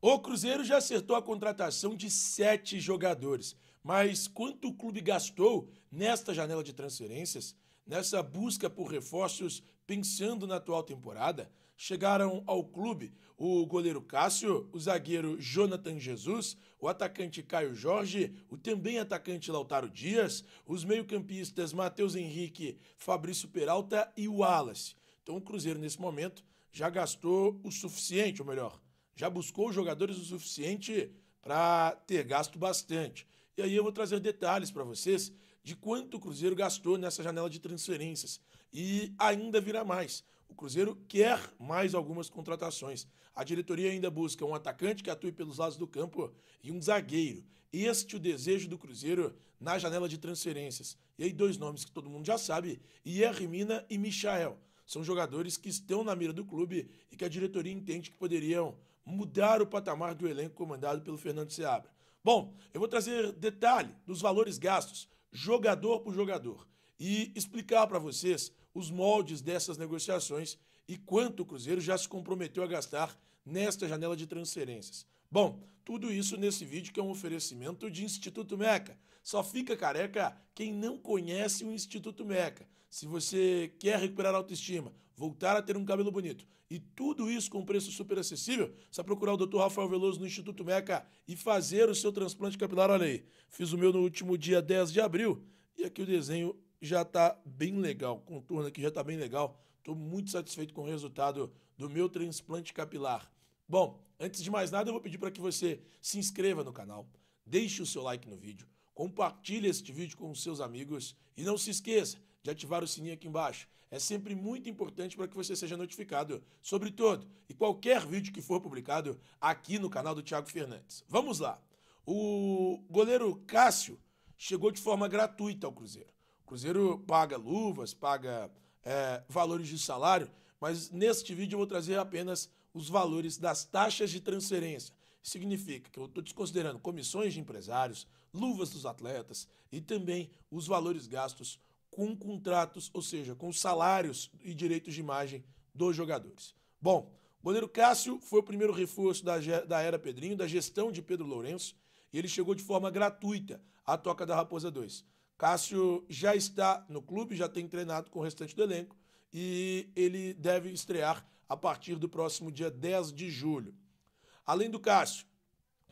O Cruzeiro já acertou a contratação de sete jogadores, mas quanto o clube gastou nesta janela de transferências, nessa busca por reforços pensando na atual temporada, chegaram ao clube o goleiro Cássio, o zagueiro Jonathan Jesus, o atacante Caio Jorge, o também atacante Lautaro Dias, os meio-campistas Matheus Henrique, Fabrício Peralta e Wallace. Então o Cruzeiro, nesse momento, já gastou o suficiente, ou melhor, já buscou jogadores o suficiente para ter gasto bastante. E aí eu vou trazer detalhes para vocês de quanto o Cruzeiro gastou nessa janela de transferências. E ainda virá mais. O Cruzeiro quer mais algumas contratações. A diretoria ainda busca um atacante que atue pelos lados do campo e um zagueiro. Este é o desejo do Cruzeiro na janela de transferências. E aí, dois nomes que todo mundo já sabe: Iermina e Michael. São jogadores que estão na mira do clube e que a diretoria entende que poderiam mudar o patamar do elenco comandado pelo Fernando Seabra. Bom, eu vou trazer detalhe dos valores gastos, jogador por jogador, e explicar para vocês os moldes dessas negociações e quanto o Cruzeiro já se comprometeu a gastar nesta janela de transferências. Bom, tudo isso nesse vídeo que é um oferecimento de Instituto Meca. Só fica careca quem não conhece o Instituto Meca se você quer recuperar a autoestima, voltar a ter um cabelo bonito e tudo isso com preço super acessível, só procurar o Dr. Rafael Veloso no Instituto Meca e fazer o seu transplante capilar. Olha aí, fiz o meu no último dia 10 de abril e aqui o desenho já está bem legal, o contorno aqui já está bem legal. Estou muito satisfeito com o resultado do meu transplante capilar. Bom, antes de mais nada, eu vou pedir para que você se inscreva no canal, deixe o seu like no vídeo, compartilhe este vídeo com os seus amigos e não se esqueça, de ativar o sininho aqui embaixo. É sempre muito importante para que você seja notificado sobre todo e qualquer vídeo que for publicado aqui no canal do Thiago Fernandes. Vamos lá. O goleiro Cássio chegou de forma gratuita ao Cruzeiro. O Cruzeiro paga luvas, paga é, valores de salário, mas neste vídeo eu vou trazer apenas os valores das taxas de transferência. Significa que eu estou desconsiderando comissões de empresários, luvas dos atletas e também os valores gastos com contratos, ou seja, com salários e direitos de imagem dos jogadores. Bom, o goleiro Cássio foi o primeiro reforço da, da era Pedrinho, da gestão de Pedro Lourenço, e ele chegou de forma gratuita à Toca da Raposa 2. Cássio já está no clube, já tem treinado com o restante do elenco e ele deve estrear a partir do próximo dia 10 de julho. Além do Cássio,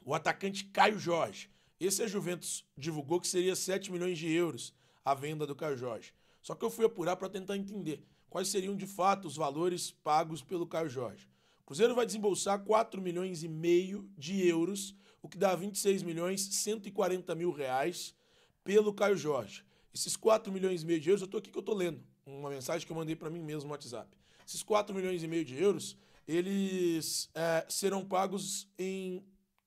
o atacante Caio Jorge. Esse a é Juventus divulgou que seria 7 milhões de euros a venda do Caio Jorge. Só que eu fui apurar para tentar entender quais seriam de fato os valores pagos pelo Caio Jorge. O Cruzeiro vai desembolsar 4 milhões e meio de euros, o que dá 26 milhões 140 mil reais pelo Caio Jorge. Esses 4 milhões e meio de euros, eu estou aqui que eu estou lendo, uma mensagem que eu mandei para mim mesmo no WhatsApp. Esses 4 milhões e meio de euros, eles é, serão pagos em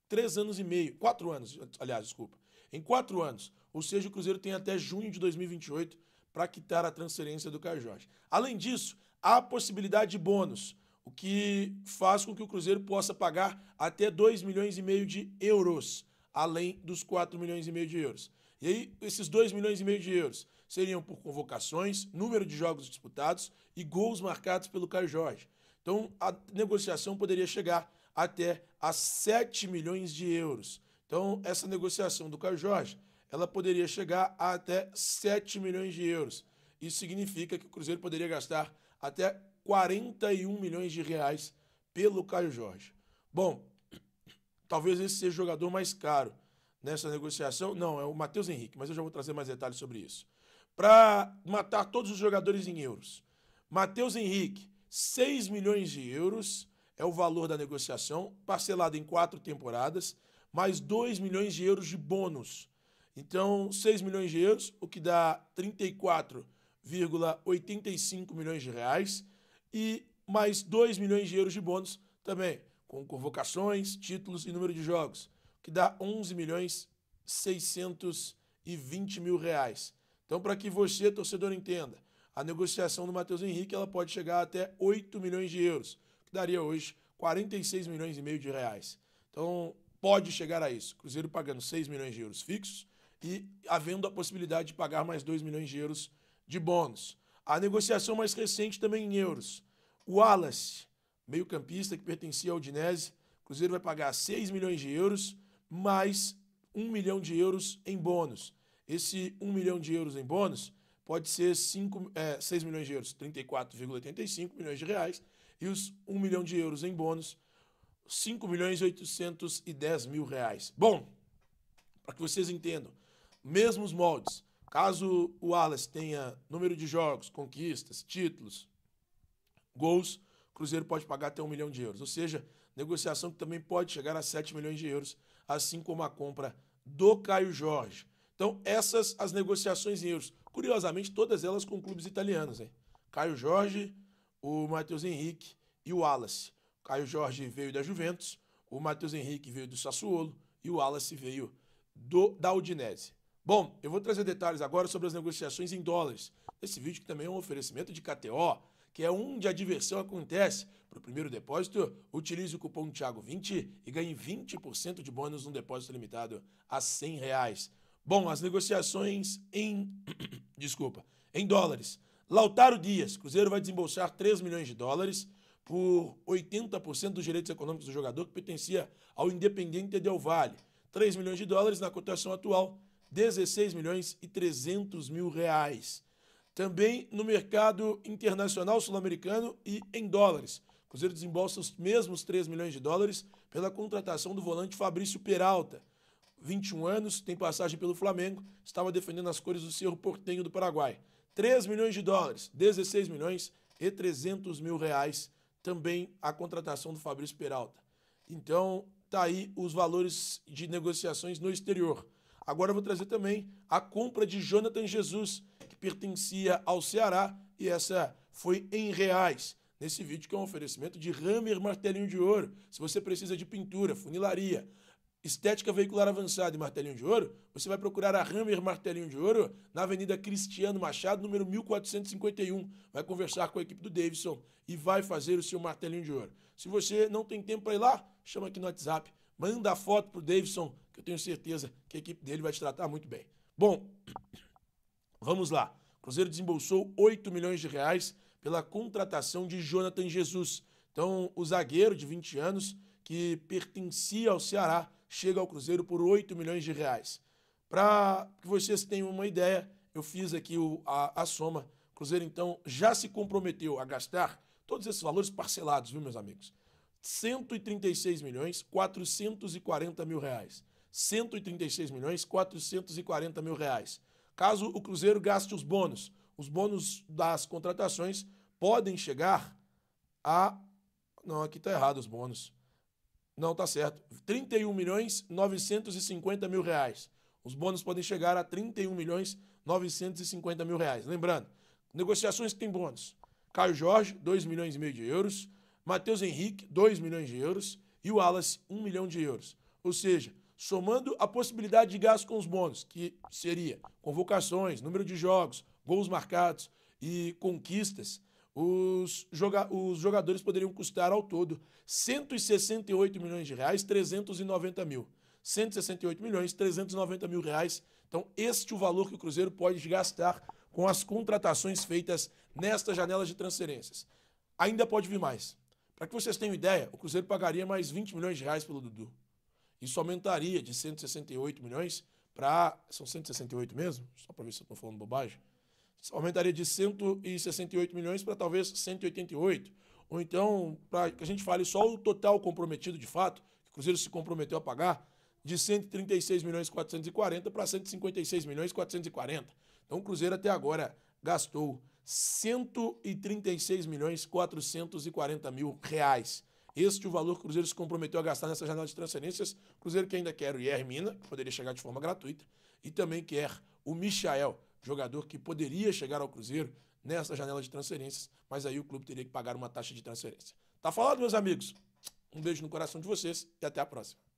3 anos e meio, 4 anos, aliás, desculpa, em 4 anos. Ou seja, o Cruzeiro tem até junho de 2028 para quitar a transferência do Caio Jorge. Além disso, há possibilidade de bônus, o que faz com que o Cruzeiro possa pagar até 2 milhões e meio de euros, além dos 4 milhões e meio de euros. E aí, esses 2 milhões e meio de euros seriam por convocações, número de jogos disputados e gols marcados pelo Caio Jorge. Então, a negociação poderia chegar até a 7 milhões de euros. Então, essa negociação do Caio Jorge ela poderia chegar a até 7 milhões de euros. Isso significa que o Cruzeiro poderia gastar até 41 milhões de reais pelo Caio Jorge. Bom, talvez esse seja o jogador mais caro nessa negociação. Não, é o Matheus Henrique, mas eu já vou trazer mais detalhes sobre isso. Para matar todos os jogadores em euros. Matheus Henrique, 6 milhões de euros é o valor da negociação, parcelado em quatro temporadas, mais 2 milhões de euros de bônus então, 6 milhões de euros, o que dá 34,85 milhões de reais, e mais 2 milhões de euros de bônus também, com convocações, títulos e número de jogos, o que dá 11 milhões 620 mil reais. Então, para que você, torcedor, entenda, a negociação do Matheus Henrique ela pode chegar até 8 milhões de euros, que daria hoje 46 milhões e meio de reais. Então, pode chegar a isso. Cruzeiro pagando 6 milhões de euros fixos e havendo a possibilidade de pagar mais 2 milhões de euros de bônus. A negociação mais recente também em euros. O Wallace, meio-campista que pertencia ao Dinese, o Cruzeiro vai pagar 6 milhões de euros mais 1 milhão de euros em bônus. Esse 1 milhão de euros em bônus pode ser 5, é, 6 milhões de euros, 34,85 milhões de reais, e os 1 milhão de euros em bônus, 5 milhões e 810 mil reais. Bom, para que vocês entendam, mesmos moldes. Caso o Alas tenha número de jogos, conquistas, títulos, gols, o Cruzeiro pode pagar até um milhão de euros. Ou seja, negociação que também pode chegar a 7 milhões de euros, assim como a compra do Caio Jorge. Então, essas as negociações em euros. Curiosamente, todas elas com clubes italianos. Hein? Caio Jorge, o Matheus Henrique e o Wallace. Caio Jorge veio da Juventus, o Matheus Henrique veio do Sassuolo e o Wallace veio do, da Udinese. Bom, eu vou trazer detalhes agora sobre as negociações em dólares. Esse vídeo que também é um oferecimento de KTO, que é onde a diversão acontece. Para o primeiro depósito, utilize o cupom Thiago20 e ganhe 20% de bônus num depósito limitado a 100 reais. Bom, as negociações em... Desculpa, em dólares. Lautaro Dias, Cruzeiro vai desembolsar 3 milhões de dólares por 80% dos direitos econômicos do jogador que pertencia ao independente Del Valle. 3 milhões de dólares na cotação atual 16 milhões e 300 mil reais. Também no mercado internacional sul-americano e em dólares. O Cruzeiro desembolsa os mesmos 3 milhões de dólares pela contratação do volante Fabrício Peralta. 21 anos, tem passagem pelo Flamengo, estava defendendo as cores do Cerro Portenho do Paraguai. 3 milhões de dólares, 16 milhões e 300 mil reais também a contratação do Fabrício Peralta. Então, tá aí os valores de negociações no exterior. Agora eu vou trazer também a compra de Jonathan Jesus, que pertencia ao Ceará, e essa foi em reais. Nesse vídeo que é um oferecimento de Hammer Martelinho de Ouro. Se você precisa de pintura, funilaria, Estética Veicular Avançada e Martelinho de Ouro, você vai procurar a Hammer Martelinho de Ouro na Avenida Cristiano Machado, número 1451. Vai conversar com a equipe do Davidson e vai fazer o seu martelinho de ouro. Se você não tem tempo para ir lá, chama aqui no WhatsApp, manda a foto pro Davidson que eu tenho certeza que a equipe dele vai te tratar muito bem. Bom, vamos lá. O Cruzeiro desembolsou 8 milhões de reais pela contratação de Jonathan Jesus. Então, o zagueiro de 20 anos, que pertencia ao Ceará, chega ao Cruzeiro por 8 milhões de reais. Para que vocês tenham uma ideia, eu fiz aqui o, a, a soma. O Cruzeiro, então, já se comprometeu a gastar todos esses valores parcelados, viu, meus amigos? 136 milhões 440 mil reais. 136 milhões 440 mil reais. Caso o Cruzeiro gaste os bônus, os bônus das contratações podem chegar a. Não, aqui está errado os bônus. Não, tá certo. 31 milhões 950 mil reais. Os bônus podem chegar a 31 milhões 950 mil reais. Lembrando, negociações que tem bônus. Caio Jorge, 2 milhões e meio de euros. Matheus Henrique, 2 milhões de euros. E o Wallace, 1 milhão de euros. Ou seja, somando a possibilidade de gasto com os bônus, que seria convocações, número de jogos, gols marcados e conquistas, os, joga os jogadores poderiam custar ao todo 168 milhões de reais, 390 mil. 168 milhões, 390 mil reais. Então, este é o valor que o Cruzeiro pode gastar com as contratações feitas nesta janela de transferências. Ainda pode vir mais. Para que vocês tenham ideia, o Cruzeiro pagaria mais 20 milhões de reais pelo Dudu. Isso aumentaria de 168 milhões para. São 168 mesmo? Só para ver se eu estou falando bobagem. Isso aumentaria de 168 milhões para talvez 188. Ou então, para que a gente fale só o total comprometido de fato, que o Cruzeiro se comprometeu a pagar, de 136 milhões 440 para 156 milhões 440. Então o Cruzeiro até agora gastou 136 milhões 440 mil reais. Este o valor que o Cruzeiro se comprometeu a gastar nessa janela de transferências. Cruzeiro que ainda quer o Ier que poderia chegar de forma gratuita, e também quer o Michael, jogador que poderia chegar ao Cruzeiro nessa janela de transferências, mas aí o clube teria que pagar uma taxa de transferência. Tá falado, meus amigos? Um beijo no coração de vocês e até a próxima.